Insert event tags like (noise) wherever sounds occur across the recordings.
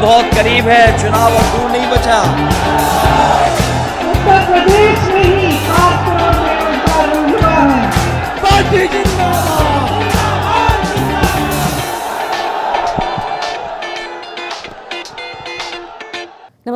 बहुत करीब है चुनाव अब दूर नहीं बचा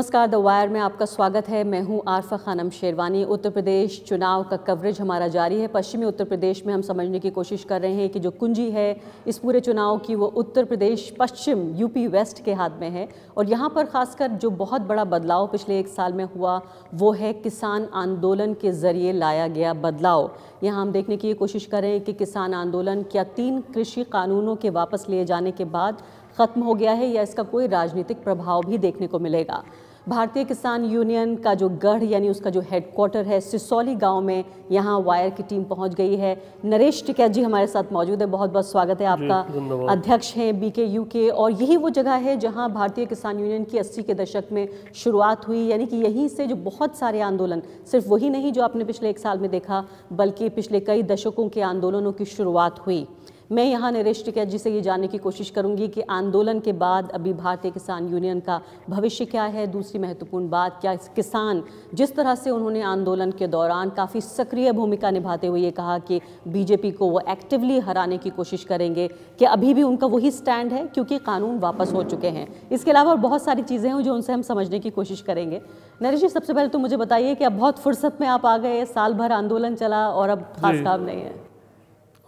नमस्कार द वायर में आपका स्वागत है मैं हूं आरफा खानम शेरवानी उत्तर प्रदेश चुनाव का कवरेज हमारा जारी है पश्चिमी उत्तर प्रदेश में हम समझने की कोशिश कर रहे हैं कि जो कुंजी है इस पूरे चुनाव की वो उत्तर प्रदेश पश्चिम यूपी वेस्ट के हाथ में है और यहाँ पर खासकर जो बहुत बड़ा बदलाव पिछले एक साल में हुआ वो है किसान आंदोलन के ज़रिए लाया गया बदलाव यहाँ हम देखने की कोशिश कर रहे हैं कि किसान आंदोलन क्या तीन कृषि कानूनों के वापस लिए जाने के बाद ख़त्म हो गया है या इसका कोई राजनीतिक प्रभाव भी देखने को मिलेगा भारतीय किसान यूनियन का जो गढ़ यानी उसका जो हेडक्वार्टर है सिसौली गांव में यहाँ वायर की टीम पहुंच गई है नरेश टिकैत जी हमारे साथ मौजूद है बहुत बहुत स्वागत है आपका अध्यक्ष हैं बीके यू के और यही वो जगह है जहाँ भारतीय किसान यूनियन की अस्सी के दशक में शुरुआत हुई यानी कि यहीं से जो बहुत सारे आंदोलन सिर्फ वही नहीं जो आपने पिछले एक साल में देखा बल्कि पिछले कई दशकों के आंदोलनों की शुरुआत हुई मैं यहाँ नरेश टिकैत जी से ये जानने की कोशिश करूँगी कि आंदोलन के बाद अभी भारतीय किसान यूनियन का भविष्य क्या है दूसरी महत्वपूर्ण बात क्या किसान जिस तरह से उन्होंने आंदोलन के दौरान काफ़ी सक्रिय भूमिका निभाते हुए ये कहा कि बीजेपी को वो एक्टिवली हराने की कोशिश करेंगे कि अभी भी उनका वही स्टैंड है क्योंकि कानून वापस हो चुके हैं इसके अलावा बहुत सारी चीज़ें हैं जो उनसे हम समझने की कोशिश करेंगे नरेश जी सबसे पहले तो मुझे बताइए कि अब बहुत फुर्सत में आप आ गए साल भर आंदोलन चला और अब खास काम नहीं है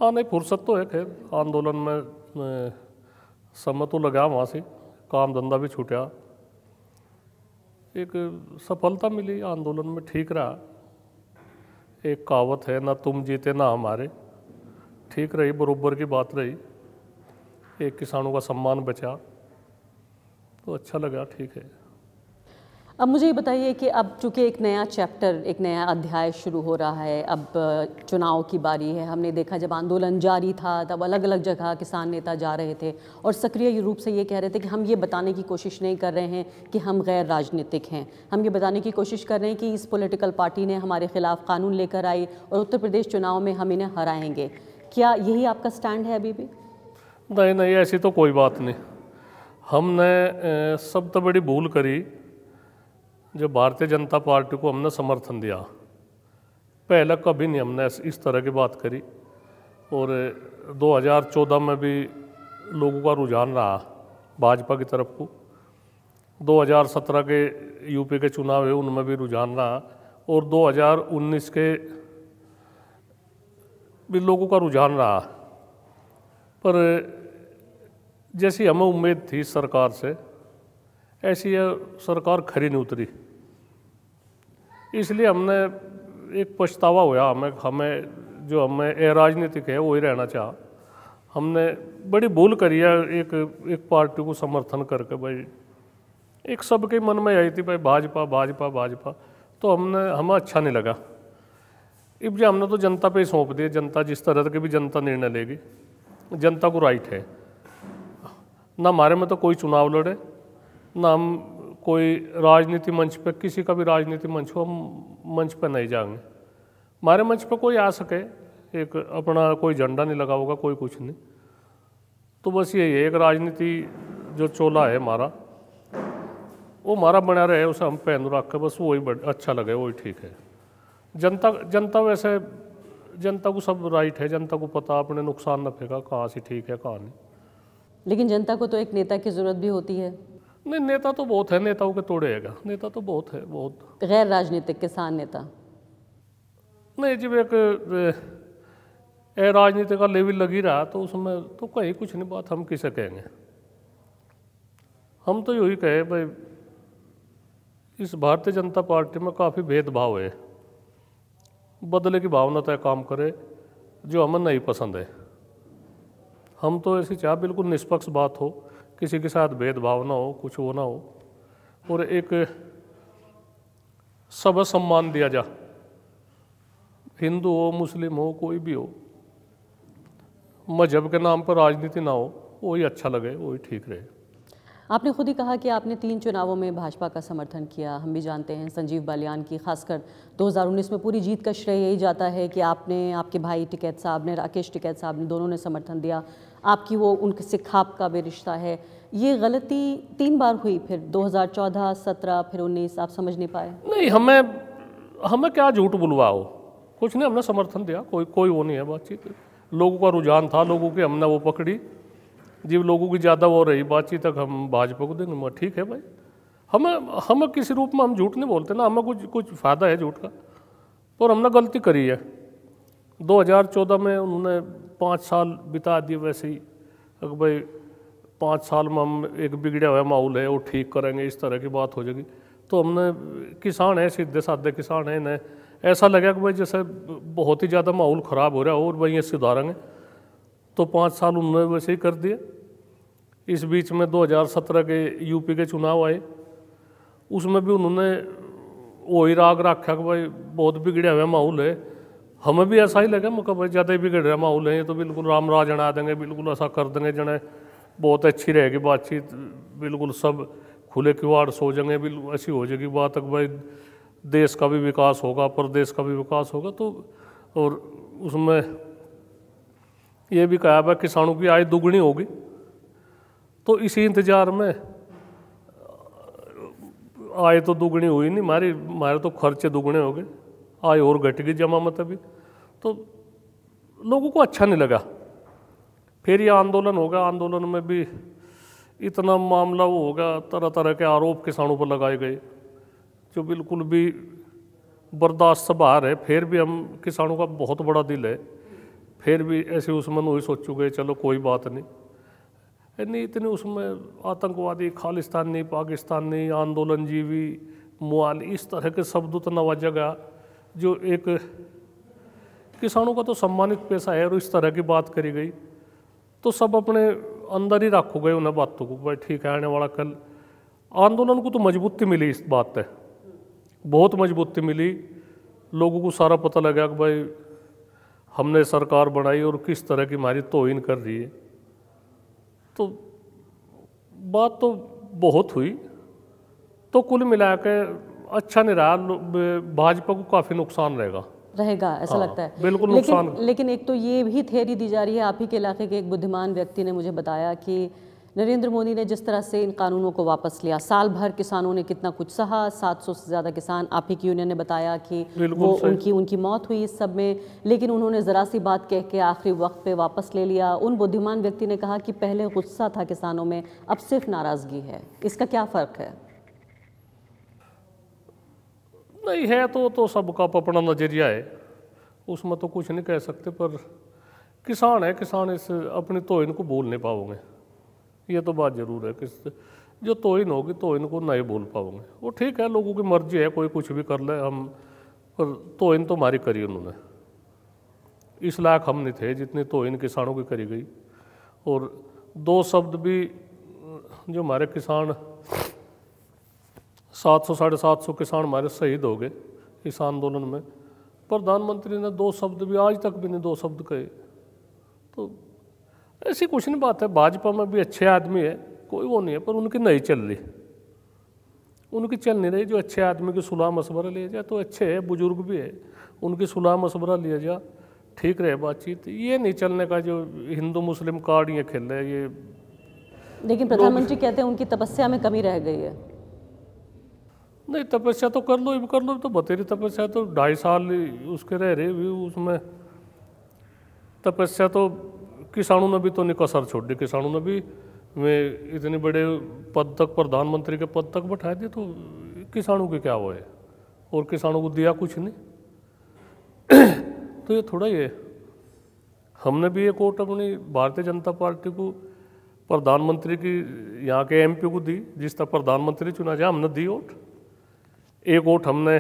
हाँ नहीं फुर्सत तो है खैर आंदोलन में समय तो लगा वहाँ से काम धंधा भी छूटा एक सफलता मिली आंदोलन में ठीक रहा एक कहावत है ना तुम जीते ना हमारे ठीक रही बरूबर की बात रही एक किसानों का सम्मान बचा तो अच्छा लगा ठीक है अब मुझे ये बताइए कि अब चूँकि एक नया चैप्टर एक नया अध्याय शुरू हो रहा है अब चुनाव की बारी है हमने देखा जब आंदोलन जारी था तब अलग अलग जगह किसान नेता जा रहे थे और सक्रिय रूप से ये कह रहे थे कि हम ये बताने की कोशिश नहीं कर रहे हैं कि हम गैर राजनीतिक हैं हम ये बताने की कोशिश कर रहे हैं कि इस पोलिटिकल पार्टी ने हमारे ख़िलाफ़ कानून लेकर आई और उत्तर प्रदेश चुनाव में हम इन्हें हराएंगे क्या यही आपका स्टैंड है अभी भी नहीं नहीं ऐसी तो कोई बात नहीं हमने सब तो बड़ी भूल करी जब भारतीय जनता पार्टी को हमने समर्थन दिया पहले कभी नहीं हमने इस तरह की बात करी और 2014 में भी लोगों का रुझान रहा भाजपा की तरफ को 2017 के यूपी के चुनाव है उनमें भी रुझान रहा और 2019 के भी लोगों का रुझान रहा पर जैसी हमें उम्मीद थी सरकार से ऐसी सरकार खरी नहीं उतरी इसलिए हमने एक पछतावा हुआ हमें हमें जो हमें ए राजनीतिक है वही रहना चाह हमने बड़ी भूल करी है एक एक पार्टी को समर्थन करके भाई एक सबके मन में आई थी भाई भाजपा भाजपा भाजपा तो हमने हमें अच्छा नहीं लगा इब हमने तो जनता पे ही सौंप दिया जनता जिस तरह के भी जनता निर्णय लेगी जनता को राइट है ना हमारे में तो कोई चुनाव लड़े ना हम कोई राजनीति मंच पर किसी का भी राजनीति मंच हो हम मंच पर नहीं जाएंगे हमारे मंच पर कोई आ सके एक अपना कोई झंडा नहीं लगा होगा कोई कुछ नहीं तो बस यही है एक राजनीति जो चोला है हमारा वो हमारा बना रहे उसे हम पहन रख के बस वही अच्छा लगे वही ठीक है जनता जनता वैसे जनता को सब राइट है जनता को पता अपने नुकसान न फेंका कहाँ से ठीक है कहाँ नहीं लेकिन जनता को तो एक नेता की ज़रूरत भी होती है नहीं नेता तो बहुत है नेताओं के तोड़ेगा नेता तो बहुत है बहुत गैर राजनीतिक किसान नेता नहीं जब एक राजनीति का लेवल लगी रहा तो उसमें तो कहीं कुछ नहीं बात हम किसे कहेंगे हम तो यही कहे भाई इस भारतीय जनता पार्टी में काफ़ी भेदभाव है बदले की भावना तय काम करे जो हमें नहीं पसंद है हम तो ऐसी चाह बिल्कुल निष्पक्ष बात हो किसी के साथ भेदभाव ना हो कुछ वो ना हो और एक सब सम्मान दिया जा हिंदू हो मुस्लिम हो कोई भी हो मजहब के नाम पर राजनीति ना हो वही अच्छा लगे वही ठीक रहे आपने खुद ही कहा कि आपने तीन चुनावों में भाजपा का समर्थन किया हम भी जानते हैं संजीव बालियान की खासकर 2019 में पूरी जीत का श्रेय यही जाता है कि आपने आपके भाई टिकैत साहब ने राकेश टिकैत साहब ने दोनों ने समर्थन दिया आपकी वो से खाप का भी रिश्ता है ये गलती तीन बार हुई फिर 2014, 17 फिर 19 आप समझ नहीं पाए नहीं हमें हमें क्या झूठ बुलवाओ कुछ नहीं हमने समर्थन दिया कोई कोई वो नहीं है बातचीत लोगों का रुझान था लोगों की हमने वो पकड़ी जी लोगों की ज़्यादा वो रही बातचीत तक हम भाजपा को देंगे ठीक है भाई हमें हमें किसी रूप में हम झूठ नहीं बोलते ना हमें कुछ कुछ फ़ायदा है झूठ का और हमने गलती करी है 2014 में उन्होंने पाँच साल बिता दिए वैसे ही अगर भाई पाँच साल में हम एक बिगड़ा हुआ माहौल है वो ठीक करेंगे इस तरह की बात हो जाएगी तो हमने किसान हैं सीधे साधे किसान हैं इन्हें ऐसा लगा कि भाई जैसे बहुत ही ज़्यादा माहौल ख़राब हो रहा है और भाई ये सुधारेंगे तो पाँच साल उन्होंने वैसे ही कर दिए इस बीच में 2017 के यूपी के चुनाव आए उसमें भी उन्होंने वही राग रखा कि भाई बहुत बिगड़ा हुआ माहौल है हमें भी ऐसा ही लगे मुका भाई ज़्यादा बिगड़ रहा माहौल है तो बिल्कुल राम राज जना देंगे बिल्कुल ऐसा कर देंगे जने बहुत अच्छी रहेगी बातचीत बिल्कुल सब खुले किवाड़ सो जाएंगे बिल्कुल ऐसी हो जाएगी बात तक भाई देश का भी विकास होगा प्रदेश का भी विकास होगा तो और उसमें ये भी कहा भाई किसानों की आय दोगुनी होगी तो इसी इंतज़ार में आय तो दोगुनी हुई नहीं हमारी हमारे तो खर्चे दुगने हो गए आय और घट गई जमा मतलब तो लोगों को अच्छा नहीं लगा फिर ये आंदोलन होगा आंदोलन में भी इतना मामला वो होगा तरह तरह के आरोप किसानों पर लगाए गए जो बिल्कुल भी बर्दाश्त से बाहर है फिर भी हम किसानों का बहुत बड़ा दिल है फिर भी ऐसे उसमें वही सोच चुके चलो कोई बात नहीं नहीं इतने उसमें आतंकवादी खालिस्तानी पाकिस्तानी आंदोलन जीवी मुआल इस तरह के शब्द तो नवाजा गया जो एक किसानों का तो सम्मानित पेशा है और इस तरह की बात करी गई तो सब अपने अंदर ही रखो गए उन्हें बातों को भाई ठीक है आने वाला कल आंदोलन को तो मजबूती मिली इस बात पर बहुत मजबूती मिली लोगों को सारा पता लगा कि भाई हमने सरकार बनाई और किस तरह की हमारी तोहिन कर रही है तो बात तो बहुत हुई तो कुल मिला के अच्छा नहीं रहा भाजपा को काफ़ी नुकसान रहेगा रहेगा ऐसा हाँ, लगता है बिल्कुल लेकिन लेकिन एक तो ये भी थेरी दी जा रही है आप ही के इलाके के एक बुद्धिमान व्यक्ति ने मुझे बताया कि नरेंद्र मोदी ने जिस तरह से इन कानूनों को वापस लिया साल भर किसानों ने कितना कुछ सहा 700 से ज़्यादा किसान आप ही की यूनियन ने बताया कि वो उनकी उनकी मौत हुई इस सब में लेकिन उन्होंने ज़रा सी बात कह के आखिरी वक्त पे वापस ले लिया उन बुद्धिमान व्यक्ति ने कहा कि पहले गुस्सा था किसानों में अब सिर्फ नाराज़गी है इसका क्या फ़र्क है नहीं है तो तो सबका अपना नज़रिया है उसमें तो कुछ नहीं कह सकते पर किसान है किसान इस अपनी तोहिन को भूल नहीं पाओगे ये तो बात ज़रूर है किस जो तोहिन होगी तोहिन को नहीं भूल पाओगे वो ठीक है लोगों की मर्जी है कोई कुछ भी कर ले हम पर तोहिन तो हमारी करी उन्होंने इस लायक हम नहीं थे जितनी तोहिन किसानों की करी गई और दो शब्द भी जो हमारे किसान सात सौ साढ़े सात सौ किसान हमारे शहीद हो गए इस आंदोलन में प्रधानमंत्री ने दो शब्द भी आज तक भी नहीं दो शब्द कहे तो ऐसी कुछ नहीं बात है भाजपा में भी अच्छे आदमी है कोई वो नहीं है पर उनकी नहीं चल रही उनकी चल नहीं रही जो अच्छे आदमी की सुलह मशवरा लिया जाए तो अच्छे है बुजुर्ग भी है उनकी सुलह मशवरा लिया जाए ठीक रहे बातचीत ये नहीं चलने का जो हिंदू मुस्लिम कार्ड ये खेल रहे ये लेकिन प्रधानमंत्री कहते हैं उनकी तपस्या में कमी रह गई है नहीं तपस्या तो कर लो ये कर लो तो बतेरी तपस्या तो ढाई साल उसके रह रहे भी उसमें तपस्या तो किसानों ने भी तो निकसर छोड़ दी किसानों ने भी वे इतने बड़े पद तक प्रधानमंत्री के पद तक बैठा दिए तो किसानों के क्या हुए है और किसानों को दिया कुछ नहीं तो ये थोड़ा ही है हमने भी एक वोट अपनी भारतीय जनता पार्टी को प्रधानमंत्री की यहाँ के एमपी को दी जिस तक प्रधानमंत्री चुना जाए हमने दी वोट एक वोट हमने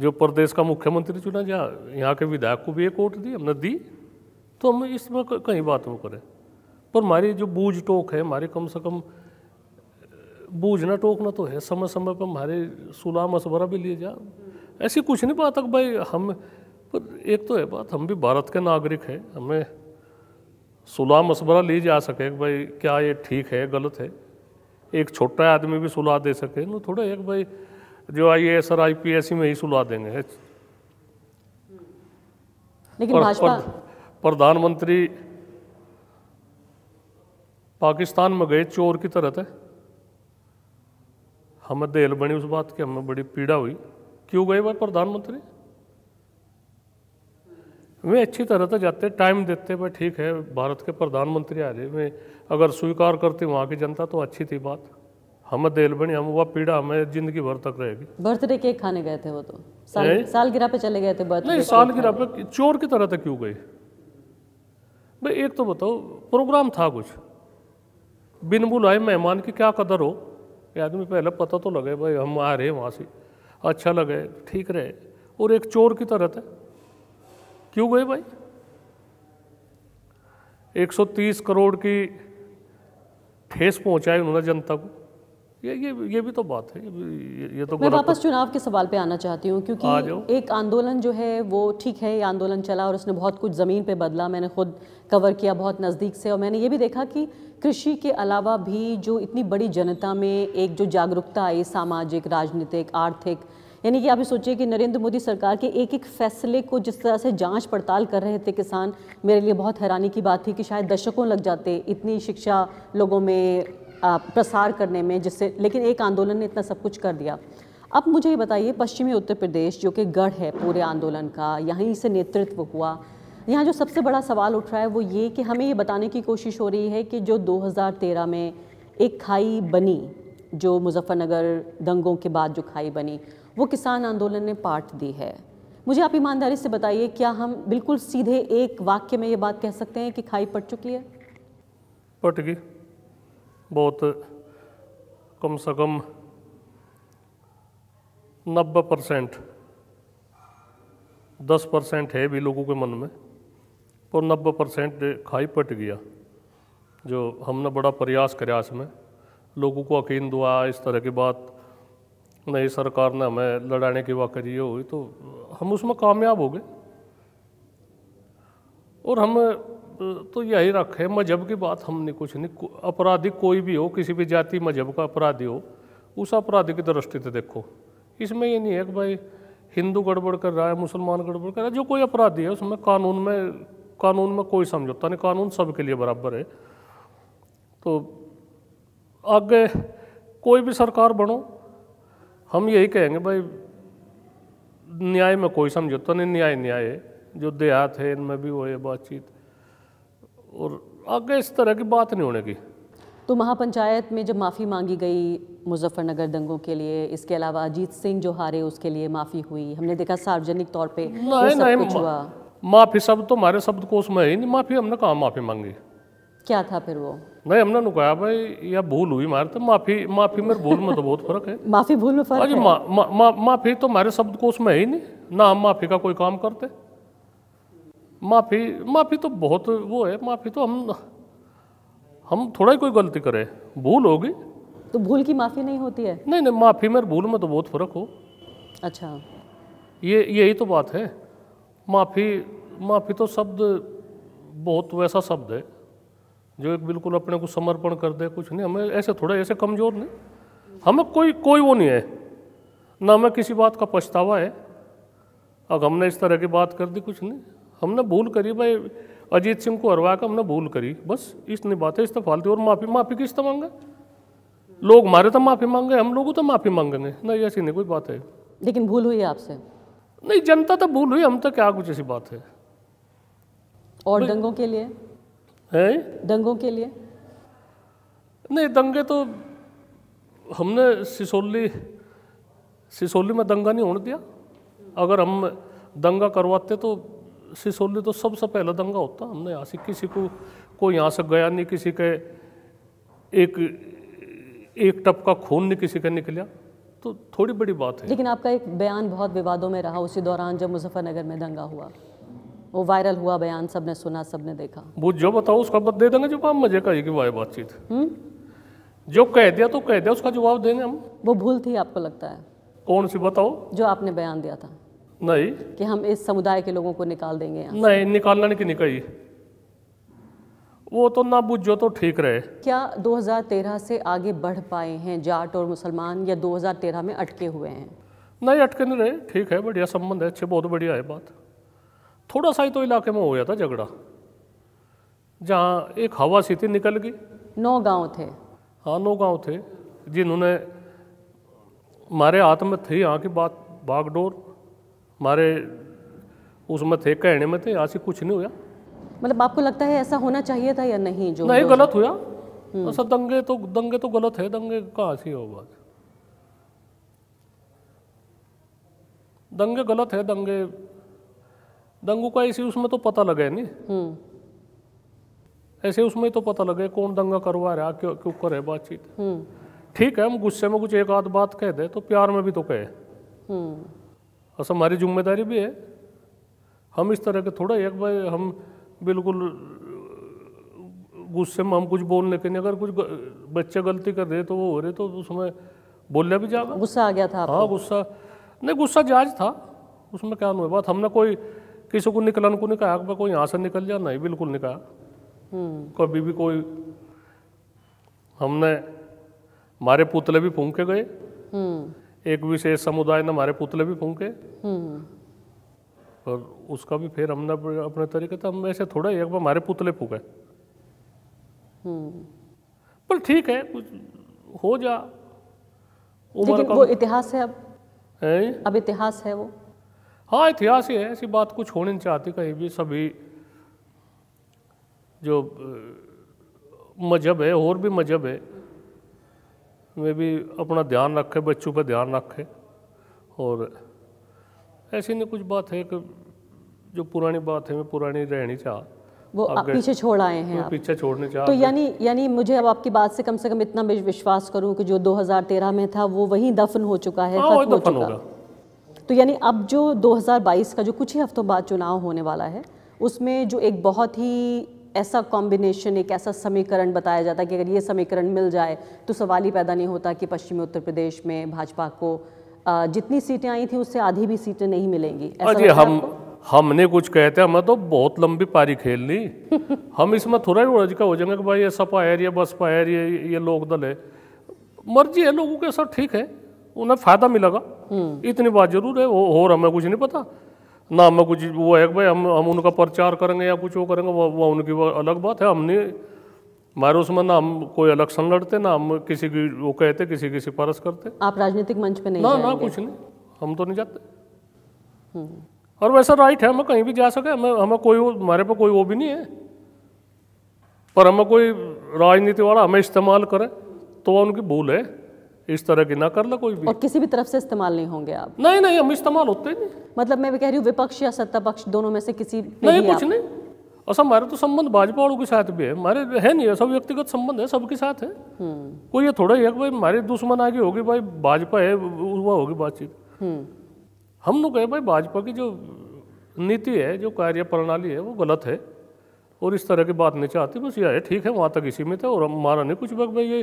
जो प्रदेश का मुख्यमंत्री चुना जा यहाँ के विधायक को भी एक वोट दी हमने दी तो हम इसमें कहीं बात वो करें पर हमारी जो बूझ टोक है हमारी कम से कम बूझना टोकना तो है समय समय पर हमारे सुलह मशवरा भी लिए जा ऐसी कुछ नहीं बात भाई हम पर एक तो है बात हम भी भारत के नागरिक हैं हमें सुलह मशवरा ली जा सके भाई क्या ये ठीक है गलत है एक छोटा आदमी भी सुलह दे सके ना थोड़ा एक भाई जो आई एस और आई पी एस में ही सुला देंगे लेकिन प्रधानमंत्री पाकिस्तान में गए चोर की तरह थे हमें देल बनी उस बात की हमें बड़ी पीड़ा हुई क्यों गए भाई प्रधानमंत्री वे अच्छी तरह से तो जाते टाइम देते भाई ठीक है भारत के प्रधानमंत्री आ रहे वे अगर स्वीकार करती वहाँ की जनता तो अच्छी थी बात हमें देल बनी हम वह पीड़ा हमें जिंदगी भर तक रहेगी बर्थडे केक खाने गए थे वो तो साल, साल गिरा पे चले गए थे बर्थडे नहीं साल गिरा पे चोर की तरह तक क्यों गए भाई एक तो बताओ प्रोग्राम था कुछ बिन बुलाए मेहमान की क्या कदर हो ये आदमी पहले पता तो लगे भाई हम आ रहे वहाँ से अच्छा लगे ठीक रहे और एक चोर की तरह थे क्यों गए भाई 130 करोड़ की ठेस पहुंचाई उन्होंने जनता को ये ये ये भी तो बात है ये, ये तो मैं वापस चुनाव के सवाल पे आना चाहती हूँ क्योंकि एक आंदोलन जो है वो ठीक है ये आंदोलन चला और उसने बहुत कुछ ज़मीन पे बदला मैंने खुद कवर किया बहुत नज़दीक से और मैंने ये भी देखा कि कृषि के अलावा भी जो इतनी बड़ी जनता में एक जो जागरूकता आई सामाजिक राजनीतिक आर्थिक यानी कि आप सोचिए कि नरेंद्र मोदी सरकार के एक एक फैसले को जिस तरह से जांच पड़ताल कर रहे थे किसान मेरे लिए बहुत हैरानी की बात थी कि शायद दशकों लग जाते इतनी शिक्षा लोगों में प्रसार करने में जिससे लेकिन एक आंदोलन ने इतना सब कुछ कर दिया अब मुझे ये बताइए पश्चिमी उत्तर प्रदेश जो कि गढ़ है पूरे आंदोलन का यहीं से नेतृत्व हुआ यहाँ जो सबसे बड़ा सवाल उठ रहा है वो ये कि हमें ये बताने की कोशिश हो रही है कि जो 2013 में एक खाई बनी जो मुजफ्फरनगर दंगों के बाद जो खाई बनी वो किसान आंदोलन ने पार्ट दी है मुझे आप ईमानदारी से बताइए क्या हम बिल्कुल सीधे एक वाक्य में ये बात कह सकते हैं कि खाई पट चुकी है पट गई बहुत कम से कम नब्बे परसेंट दस परसेंट है भी लोगों के मन में पर नब्बे परसेंट खाई पट गया जो हमने बड़ा प्रयास कराया इसमें लोगों को यकीन दुआ इस तरह की बात नहीं सरकार ने हमें लड़ाने की वाक करी हुई तो हम उसमें कामयाब हो गए और हम तो यही रख है मजहब की बात हमने कुछ नहीं अपराधी कोई भी हो किसी भी जाति मजहब का अपराधी हो उस अपराधी की दृष्टि से देखो इसमें ये नहीं है कि भाई हिंदू गड़बड़ कर रहा है मुसलमान गड़बड़ कर रहा है जो कोई अपराधी है उसमें कानून में कानून में कोई समझौता नहीं कानून सबके लिए बराबर है तो आगे कोई भी सरकार बनो हम यही कहेंगे भाई न्याय में कोई समझौता नहीं न्याय न्याय है जो देहात है इनमें भी वो है बातचीत और आगे इस तरह की बात नहीं होने की तो महापंचायत में जब माफ़ी मांगी गई मुजफ्फरनगर दंगों के लिए इसके अलावा अजीत सिंह जो हारे उसके लिए माफ़ी हुई हमने देखा सार्वजनिक तौर पे नहीं, सब नहीं, कुछ हुआ माफ़ी शब्द तो हमारे शब्द को उसमें ही नहीं माफ़ी हमने कहा माफ़ी मांगी क्या था फिर वो नहीं हमने नुकाया भाई या भूल हुई मारे तो माफ़ी माफ़ी मेरे भूल में तो बहुत फर्क है (laughs) माफ़ी भूल में फर्क है माफ़ी तो हमारे शब्द को उसमें ही नहीं ना हम माफ़ी का कोई काम करते माफ़ी माफ़ी तो बहुत वो है माफ़ी तो हम हम थोड़ा ही कोई गलती करें भूल होगी तो भूल की माफ़ी नहीं होती है नहीं नहीं माफ़ी में भूल में तो बहुत फ़र्क हो अच्छा ये यही तो बात है माफ़ी माफ़ी तो शब्द बहुत वैसा शब्द है जो एक बिल्कुल अपने को समर्पण कर दे कुछ नहीं हमें ऐसे थोड़ा ऐसे कमज़ोर नहीं हमें कोई कोई वो नहीं है ना हमें किसी बात का पछतावा है अब हमने इस तरह की बात कर दी कुछ नहीं हमने भूल करी भाई अजीत सिंह को हरवा कर हमने भूल करी बस इसने बात है इस तो फालतू और माफ़ी माफ़ी किस तो मांगा लोग हमारे तो माफ़ी मांगे हम लोगों तो माफ़ी मांगेंगे नहीं ऐसी नहीं कोई बात है लेकिन भूल हुई आपसे नहीं जनता तो भूल हुई हम तो क्या कुछ ऐसी बात है और दंगों के लिए है दंगों के लिए नहीं दंगे तो हमने सिसोली सिसोली में दंगा नहीं होने दिया अगर हम दंगा करवाते तो सिसोली तो सबसे सब पहला दंगा होता हमने यहाँ से किसी को कोई यहाँ से गया नहीं किसी के एक एक टप का खून नहीं किसी का निकलिया तो थोड़ी बड़ी बात है लेकिन आपका एक बयान बहुत विवादों में रहा उसी दौरान जब मुजफ्फरनगर में दंगा हुआ वो वायरल हुआ बयान सबने सुना सबने देखा वो जो बताओ उसका बद दे देंगे जब आप मजे करेगी वाह बातचीत हम्म? जो कह दिया तो कह दिया उसका जवाब देंगे हम वो भूल थी आपको लगता है कौन सी बताओ जो आपने बयान दिया था नहीं कि हम इस समुदाय के लोगों को निकाल देंगे निकालना नहीं निकालने की निकली वो तो ना बुझो तो ठीक रहे क्या 2013 से आगे बढ़ पाए हैं जाट और मुसलमान या 2013 में अटके हुए हैं नहीं अटके नहीं रहे ठीक है बढ़िया संबंध है अच्छे बहुत बढ़िया है बात थोड़ा सा ही तो इलाके में हो गया था झगड़ा जहाँ एक हवा सी थी निकल गई नौ गांव थे हाँ नौ गांव थे जिन्होंने मारे हाथ में थी यहाँ की बात बागडोर मारे उसमें थे कहने में थे यहाँ से कुछ नहीं हुआ मतलब आपको लगता है ऐसा होना चाहिए था या नहीं जो नहीं गलत हुआ अच्छा दंगे तो दंगे तो गलत है दंगे कहाँ से हो बात दंगे गलत है दंगे दंगों का ऐसे उसमें तो पता लगे नहीं हम्म। ऐसे उसमें तो पता लगे कौन दंगा करवा रहा क्यों क्यों करे बातचीत हम्म। ठीक है हम गुस्से में कुछ एक आध बात कह दे तो प्यार में भी तो कहे बस हमारी जिम्मेदारी भी है हम इस तरह के थोड़ा एक भाई हम बिल्कुल गुस्से में हम कुछ बोलने के नहीं अगर कुछ बच्चे गलती कर रहे तो वो हो रहे तो उसमें बोलने भी जाएगा गुस्सा आ गया था हाँ गुस्सा नहीं गुस्सा जायज था उसमें क्या नहीं बात हमने कोई किसी को निकलन को नहीं कहा कोई यहाँ से निकल जा नहीं बिल्कुल नहीं कहा हम्म। कभी भी कोई हमने हमारे पुतले भी फूंके गए हम्म। एक विशेष समुदाय ने हमारे पुतले भी फूके हम्म। और उसका भी फिर हमने अपने तरीके से हम ऐसे थोड़ा एक बार हमारे पुतले फूके हम्म। पर ठीक है कुछ हो जा उम्र वो इतिहास है अब है? अब इतिहास है वो हाँ इतिहास ही है ऐसी बात कुछ होने नहीं चाहती कहीं भी सभी जो मजहब है और भी मजहब है में भी अपना ध्यान रखे बच्चों पर ध्यान रखे और ऐसी नहीं कुछ बात है कि जो पुरानी बात है मैं पुरानी रहनी चाह वो आप पीछे छोड़ आए हैं आप पीछे छोड़ने चाह तो यानी यानी मुझे अब आपकी बात से कम से कम इतना विश्वास करूं कि जो 2013 में था वो वही दफन हो चुका है हाँ, खत्म हो चुका तो यानी अब जो 2022 का जो कुछ ही हफ्तों बाद चुनाव होने वाला है उसमें जो एक बहुत ही ऐसा कॉम्बिनेशन एक ऐसा समीकरण बताया जाता है कि अगर ये समीकरण मिल जाए तो सवाल ही पैदा नहीं होता कि पश्चिमी उत्तर प्रदेश में भाजपा को जितनी सीटें आई थी उससे आधी भी सीटें नहीं मिलेंगी अरे हम हमने कुछ कहते हैं हमें तो बहुत लंबी पारी खेल ली (laughs) हम इसमें थोड़ा ही उड़ज का हो जाएंगे कि भाई ये सपा है ये बसपा है ये ये लोक दल है मर्जी है लोगों के साथ ठीक है उन्हें फ़ायदा मिलेगा हम्म। इतनी बात जरूर है और हमें कुछ नहीं पता ना हमें कुछ वो है भाई हम हम उनका प्रचार करेंगे या कुछ वो करेंगे वो, वो उनकी वो अलग बात है हमने हमारे उसमें ना हम कोई इलेक्शन लड़ते ना हम किसी की वो कहते किसी की सिफारिश करते आप राजनीतिक मंच पे नहीं ना ना कुछ नहीं हम तो नहीं जाते हम्म। और वैसा राइट है हमें कहीं भी जा सके हमें हमें कोई हमारे पे कोई वो भी नहीं है पर हमें कोई राजनीति वाला हमें इस्तेमाल करे तो वह उनकी भूल है इस तरह की ना कर लो कोई भी और किसी भी तरफ से इस्तेमाल नहीं होंगे आप नहीं नहीं हम इस्तेमाल होते नहीं मतलब मैं भी कह रही हूँ विपक्ष या सत्ता पक्ष दोनों में से किसी नहीं कुछ नहीं ऐसा हमारे तो संबंध भाजपा वालों के साथ भी है हमारे है नहीं ऐसा व्यक्तिगत संबंध है सबके साथ है हम्म। कोई ये थोड़ा ही भाई हमारे दुश्मन आगे होगी भाई भाजपा है वह होगी बातचीत हम्म। हम लोग कहे भाई भाजपा की जो नीति है जो कार्य प्रणाली है वो गलत है और इस तरह की बात नहीं चाहती बस यह है ठीक है वहाँ तक इसी में था और हमारा नहीं कुछ भाई ये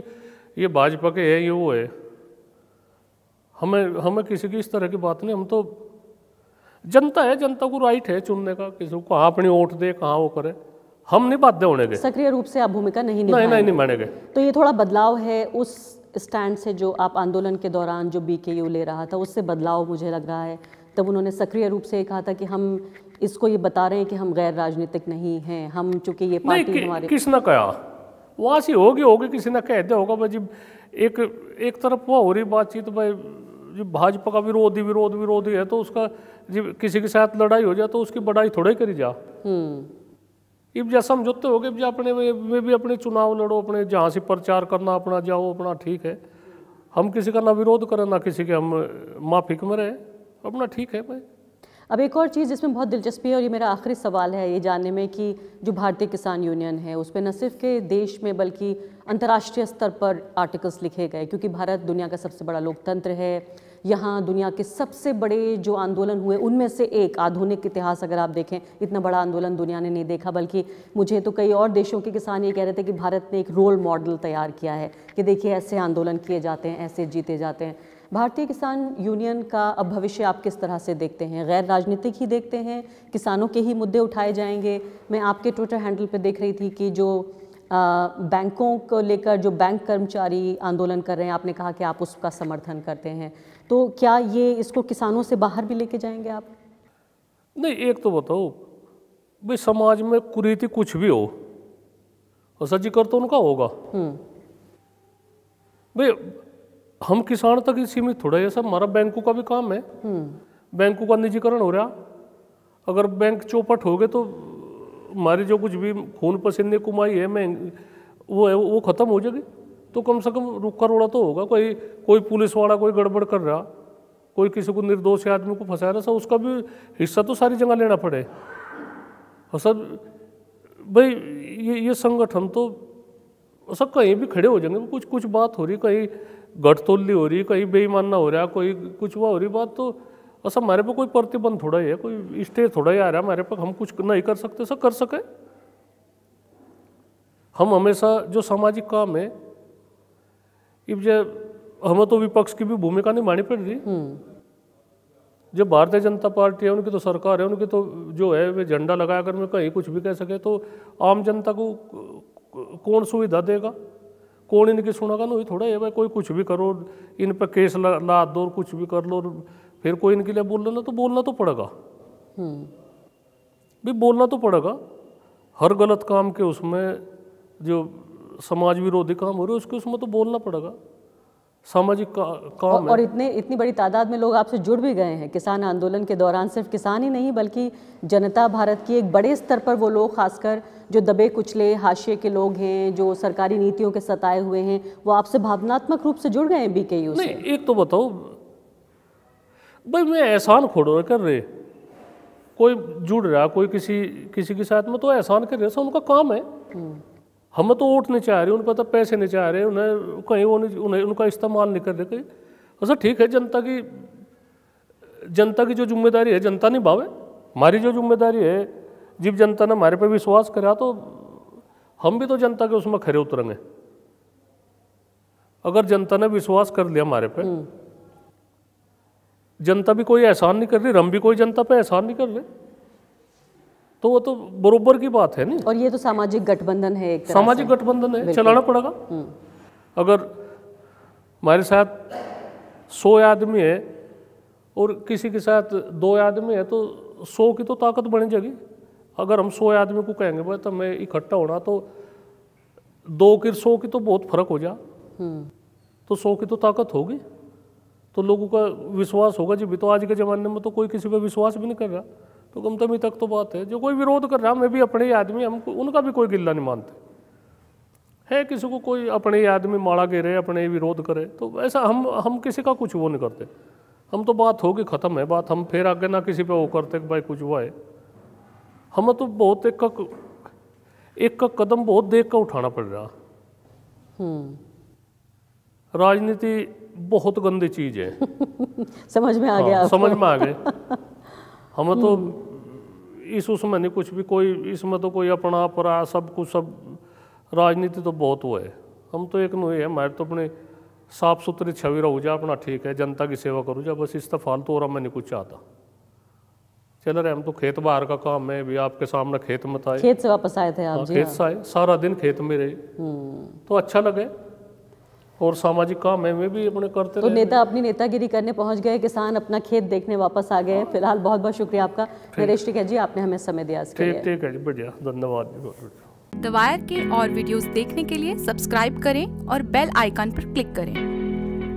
ये भाजपा के है ये वो है हमें हमें किसी की इस तरह की बात नहीं हम तो जनता है जनता को राइट है चुनने का किसी को कहाँ अपनी वोट दे कहाँ वो करे हम नहीं बाध्य होने गए सक्रिय रूप से आप भूमिका नहीं नहीं नहीं मानेंगे तो ये थोड़ा बदलाव है उस स्टैंड से जो आप आंदोलन के दौरान जो बी ले रहा था उससे बदलाव मुझे लग रहा है तब उन्होंने सक्रिय रूप से कहा था कि हम इसको ये बता रहे हैं कि हम गैर राजनीतिक नहीं हैं हम चूंकि ये पार्टी कि, हमारे किसने कहा वहाँ से होगी होगी किसी ने कह दिया होगा भाई जी एक एक तरफ वो हो रही बातचीत भाई जी भाजपा का विरोधी विरोध विरोधी है तो उसका जी किसी के साथ लड़ाई हो जाए तो उसकी बड़ाई थोड़े करी जा हम्म। इब जा समझौते हो गए जा अपने में भी अपने चुनाव लड़ो अपने जहाँ से प्रचार करना अपना जाओ अपना ठीक है हम किसी का ना विरोध करें ना किसी के हम माफिक में रहें अपना ठीक है भाई अब एक और चीज़ जिसमें बहुत दिलचस्पी है और ये मेरा आखिरी सवाल है ये जानने में कि जो भारतीय किसान यूनियन है उस पर न सिर्फ के देश में बल्कि अंतर्राष्ट्रीय स्तर पर आर्टिकल्स लिखे गए क्योंकि भारत दुनिया का सबसे बड़ा लोकतंत्र है यहाँ दुनिया के सबसे बड़े जो आंदोलन हुए उनमें से एक आधुनिक इतिहास अगर आप देखें इतना बड़ा आंदोलन दुनिया ने नहीं देखा बल्कि मुझे तो कई और देशों के किसान ये कह रहे थे कि भारत ने एक रोल मॉडल तैयार किया है कि देखिए ऐसे आंदोलन किए जाते हैं ऐसे जीते जाते हैं भारतीय किसान यूनियन का अब भविष्य आप किस तरह से देखते हैं गैर राजनीतिक ही देखते हैं किसानों के ही मुद्दे उठाए जाएंगे मैं आपके ट्विटर हैंडल पर देख रही थी कि जो आ, बैंकों को लेकर जो बैंक कर्मचारी आंदोलन कर रहे हैं आपने कहा कि आप उसका समर्थन करते हैं तो क्या ये इसको किसानों से बाहर भी लेके जाएंगे आप नहीं एक तो बताओ भाई समाज में कुरीति कुछ भी हो और सजी कर तो उनका होगा हम्म। भाई हम किसान तक ही सीमित थोड़ा ये सब हमारा बैंकों का भी काम है हम्म। बैंकों का निजीकरण हो रहा अगर बैंक चौपट हो गए तो हमारी जो कुछ भी खून पसीने कमाई है मैं वो है वो ख़त्म हो जाएगी तो कम से कम रुका रोड़ा तो होगा कोई कोई पुलिस वाला कोई गड़बड़ कर रहा कोई किसी को निर्दोष आदमी को फंसा रहा सर उसका भी हिस्सा तो सारी जगह लेना पड़े और सर भाई ये ये संगठन तो सब कहीं भी खड़े हो जाएंगे कुछ कुछ बात हो रही कहीं गठतोली हो रही कहीं कहीं बेईमाना हो रहा कोई कुछ हुआ हो रही बात तो ऐसा हमारे पे कोई प्रतिबंध थोड़ा ही है कोई स्टेज थोड़ा ही आ रहा है हमारे पे हम कुछ नहीं कर सकते सर कर सके हम हमेशा जो सामाजिक काम है इब हमें तो विपक्ष की भी भूमिका नहीं मानी पड़ रही हम्म। जो भारतीय जनता पार्टी है उनकी तो सरकार है उनकी तो जो है वे झंडा लगाकर में कहीं कुछ भी कह सके तो आम जनता को कौन सुविधा देगा कौन इनकी सुनेगा नहीं थोड़ा ये भाई कोई कुछ भी करो इन पर केस ला, ला दो कुछ भी कर लो फिर कोई इनके लिए बोल लेना तो बोलना तो पड़ेगा हम्म। भी बोलना तो पड़ेगा हर गलत काम के उसमें जो समाज विरोधी काम हो रहे उसके उसमें तो बोलना पड़ेगा सामाजिक का, काम और, है। और इतने इतनी बड़ी तादाद में लोग आपसे जुड़ भी गए हैं किसान आंदोलन के दौरान सिर्फ किसान ही नहीं बल्कि जनता भारत की एक बड़े स्तर पर वो लोग खासकर जो दबे कुचले हाशिए के लोग हैं जो सरकारी नीतियों के सताए हुए हैं वो आपसे भावनात्मक रूप से जुड़ गए हैं बीके यू से एक तो बताओ भाई मैं एहसान खोड़ो कर रहे कोई जुड़ रहा कोई किसी किसी के साथ में तो एहसान कर रहे उनका काम है हम्म। हम तो वोट नहीं चाह रहे उन पर तो पैसे नहीं चाह रहे उन्हें कहीं वो नहीं उन्हें उनका इस्तेमाल नहीं कर रहे कहीं अच्छा ठीक है जनता की जनता की जो जिम्मेदारी है जनता निभावे हमारी जो जिम्मेदारी है जब जनता ने हमारे पे विश्वास करा तो हम भी तो जनता के उसमें खड़े उतरेंगे अगर जनता ने विश्वास कर लिया हमारे पे हम्म। जनता भी कोई एहसान नहीं कर रही हम भी कोई जनता पे एहसान नहीं कर रहे तो वो तो बरोबर की बात है नहीं और ये तो सामाजिक गठबंधन है एक सामाजिक गठबंधन है चलाना पड़ेगा हम्म। अगर हमारे साथ सौ आदमी है और किसी के साथ दो आदमी है तो सौ की तो ताकत बढ़ जाएगी अगर हम सौ आदमी को कहेंगे भाई तो मैं इकट्ठा होना तो दो की सौ की तो बहुत फर्क हो जा हम्म। तो सौ की तो ताकत होगी तो लोगों का विश्वास होगा जी भी तो आज के ज़माने में तो कोई किसी पर विश्वास भी नहीं कर रहा तो कम तमी तक तो बात है जो कोई विरोध कर रहा मैं भी अपने ही आदमी हम उनका भी कोई गिल्ला नहीं मानते है किसी को कोई अपने ही आदमी माड़ा गिरे अपने ही विरोध करे तो ऐसा हम हम किसी का कुछ वो नहीं करते हम तो बात होगी ख़त्म है बात हम फिर आगे ना किसी पर वो करते कि भाई कुछ हुआ है हमें तो बहुत एक का एक का कदम बहुत देख का उठाना पड़ रहा हम्म। राजनीति बहुत गंदी चीज है (laughs) समझ में आ गया हाँ, समझ में आ गए हमें तो हम्म। इस उसमें नहीं कुछ भी कोई इसमें तो कोई अपना अपरा सब कुछ सब राजनीति तो बहुत वो है हम तो एक नहीं है हमारे तो अपने साफ सुथरी छवि रहू जा अपना ठीक है जनता की सेवा करूँ जा बस इस तरह फालतू तो और मैं नहीं कुछ चाहता चल रहे हम तो खेत बाहर का काम है भी आपके सामने खेत मत आए खेत से वापस आए थे आप हाँ, जी खेत हाँ। से आए सारा दिन खेत में रहे हम्म। तो अच्छा लगे और सामाजिक काम है मैं भी अपने करते तो नेता अपनी नेतागिरी करने पहुंच गए किसान अपना खेत देखने वापस आ गए हाँ। फिलहाल बहुत बहुत शुक्रिया आपका नरेश टिकैत जी आपने हमें समय दिया ठीक ठीक है जी बढ़िया धन्यवाद द वायर के और वीडियोज देखने के लिए सब्सक्राइब करें और बेल आइकन पर क्लिक करें